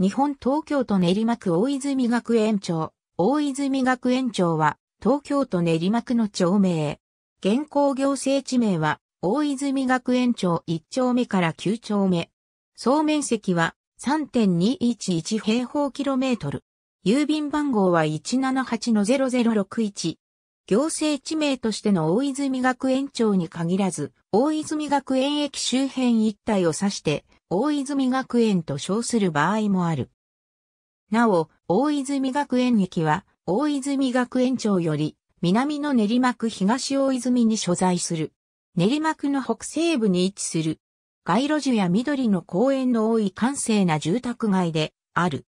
日本東京都練馬区大泉学園長。大泉学園長は、東京都練馬区の町名。現行行政地名は、大泉学園町1丁目から9丁目。総面積は3.211平方キロメートル。郵便番号は178-0061。行政地名としての大泉学園町に限らず、大泉学園駅周辺一帯を指して、大泉学園と称する場合もある。なお、大泉学園駅は、大泉学園町より、南の練馬区東大泉に所在する。練馬区の北西部に位置する。街路樹や緑の公園の多い閑静な住宅街である。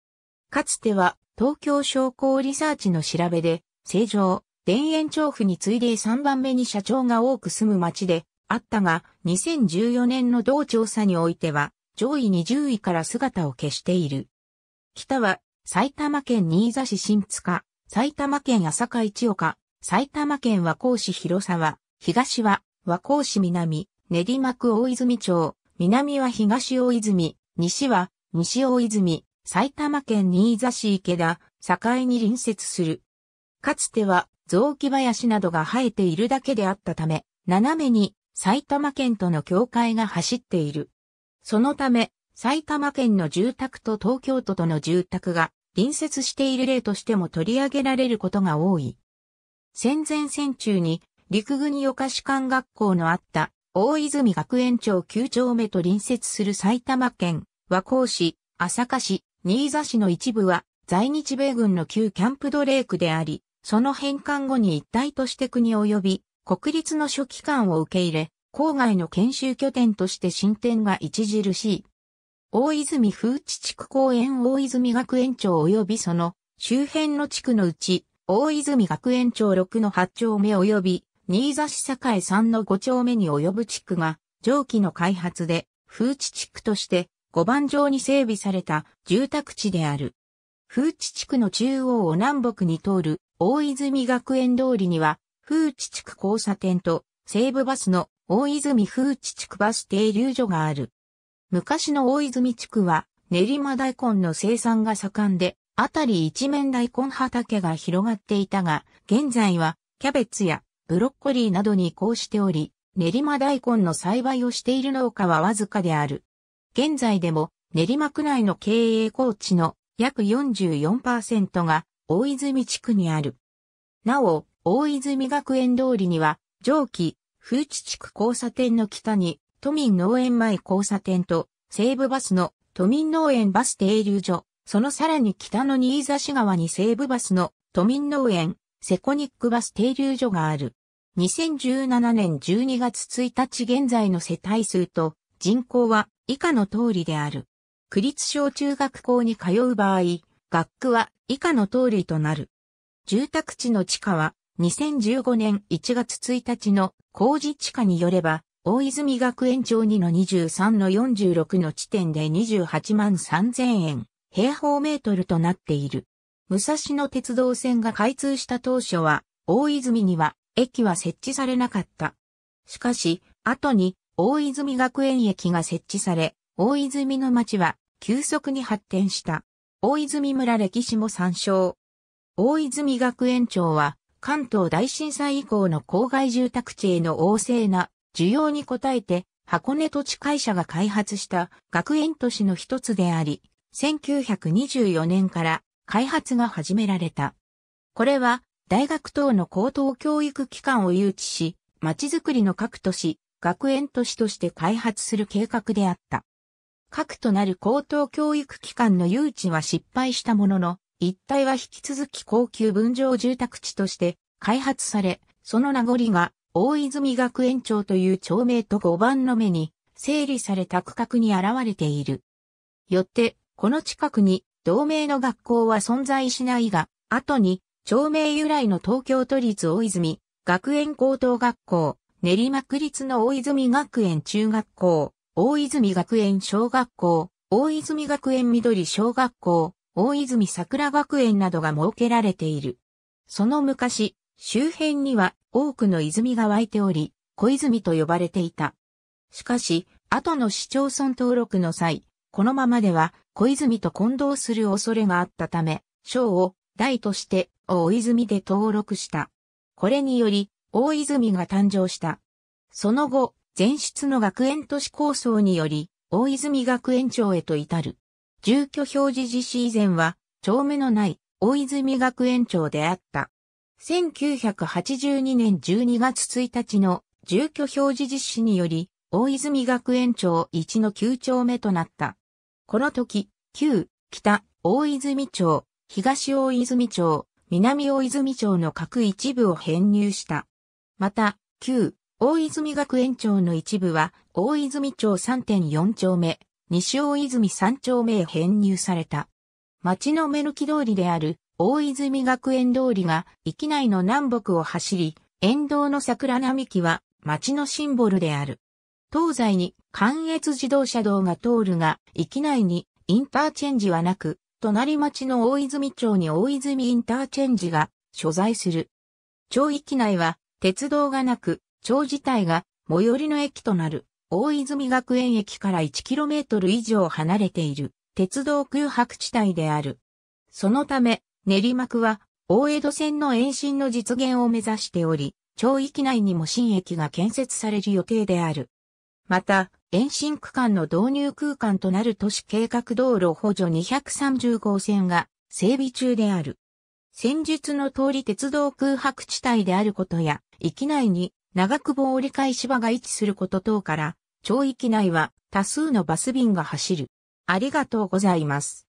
かつては東京商工リサーチの調べで、正常、田園調布に次いで3番目に社長が多く住む町であったが、2014年の同調査においては、上位20位から姿を消している。北は埼玉県新座市新塚、埼玉県朝霞市岡、埼玉県和光市広沢、東は和光市南、練馬区大泉町、南は東大泉、西は西大泉、埼玉県新座市池田、境に隣接する。かつては雑木林などが生えているだけであったため、斜めに埼玉県との境界が走っている。そのため、埼玉県の住宅と東京都との住宅が隣接している例としても取り上げられることが多い。戦前戦中に陸軍予科士官学校のあった大泉学園長9丁目と隣接する埼玉県和光市、朝霞市、新座市の一部は在日米軍の旧キャンプドレークであり、その返還後に一体として国及び国立の書記官を受け入れ、郊外の研修拠点として進展が著しい。大泉風地地区公園大泉学園長及びその周辺の地区のうち、大泉学園長6の8丁目及び、新座市栄3の5丁目に及ぶ地区が、上記の開発で、風地地区として5番上に整備された住宅地である。風地地区の中央を南北に通る大泉学園通りには、風地地区交差点と西部バスの大泉風地地区バス停留所がある。昔の大泉地区は練馬大根の生産が盛んで、あたり一面大根畑が広がっていたが、現在はキャベツやブロッコリーなどに移行しており、練馬大根の栽培をしている農家はわずかである。現在でも練馬区内の経営高地の約44%が大泉地区にある。なお、大泉学園通りには上記風知地区交差点の北に、都民農園前交差点と、西部バスの都民農園バス停留所、そのさらに北の新座市川に西部バスの都民農園、セコニックバス停留所がある。2017年12月1日現在の世帯数と人口は以下の通りである。区立小中学校に通う場合、学区は以下の通りとなる。住宅地の地下は2015年1月1日の工事地下によれば、大泉学園町2の23の46の地点で28万3000円、平方メートルとなっている。武蔵野鉄道線が開通した当初は、大泉には駅は設置されなかった。しかし、後に大泉学園駅が設置され、大泉の町は急速に発展した。大泉村歴史も参照。大泉学園町は関東大震災以降の郊外住宅地への旺盛な需要に応えて、箱根土地会社が開発した学園都市の一つであり、1924年から開発が始められた。これは大学等の高等教育機関を誘致し、街づくりの各都市、学園都市として開発する計画であった。核となる高等教育機関の誘致は失敗したものの、一帯は引き続き高級分譲住宅地として開発され、その名残が大泉学園町という町名と5番の目に整理された区画に現れている。よって、この近くに同名の学校は存在しないが、後に町名由来の東京都立大泉学園高等学校、練馬区立の大泉学園中学校、大泉学園小学校、大泉学園緑小学校、大泉桜学園などが設けられている。その昔、周辺には多くの泉が湧いており、小泉と呼ばれていた。しかし、後の市町村登録の際、このままでは小泉と混同する恐れがあったため、省を大として大泉で登録した。これにより、大泉が誕生した。その後、前出の学園都市構想により、大泉学園長へと至る。住居表示実施以前は、町目のない大泉学園町であった。1982年12月1日の住居表示実施により、大泉学園町1の9丁目となった。この時、旧、北、大泉町、東大泉町、南大泉町の各一部を編入した。また、旧、大泉学園町の一部は、大泉町3.4丁目、西大泉三丁目へ編入された。町の目抜き通りである大泉学園通りが域内の南北を走り、沿道の桜並木は町のシンボルである。東西に関越自動車道が通るが、域内にインターチェンジはなく、隣町の大泉町に大泉インターチェンジが所在する。町域内は鉄道がなく、町自体が最寄りの駅となる。大泉学園駅から 1km 以上離れている鉄道空白地帯である。そのため、練馬区は大江戸線の延伸の実現を目指しており、町域内にも新駅が建設される予定である。また、延伸区間の導入空間となる都市計画道路補助230号線が整備中である。先日の通り鉄道空白地帯であることや、域内に長久保折り返し場が位置すること等から、町域内は多数のバス便が走る。ありがとうございます。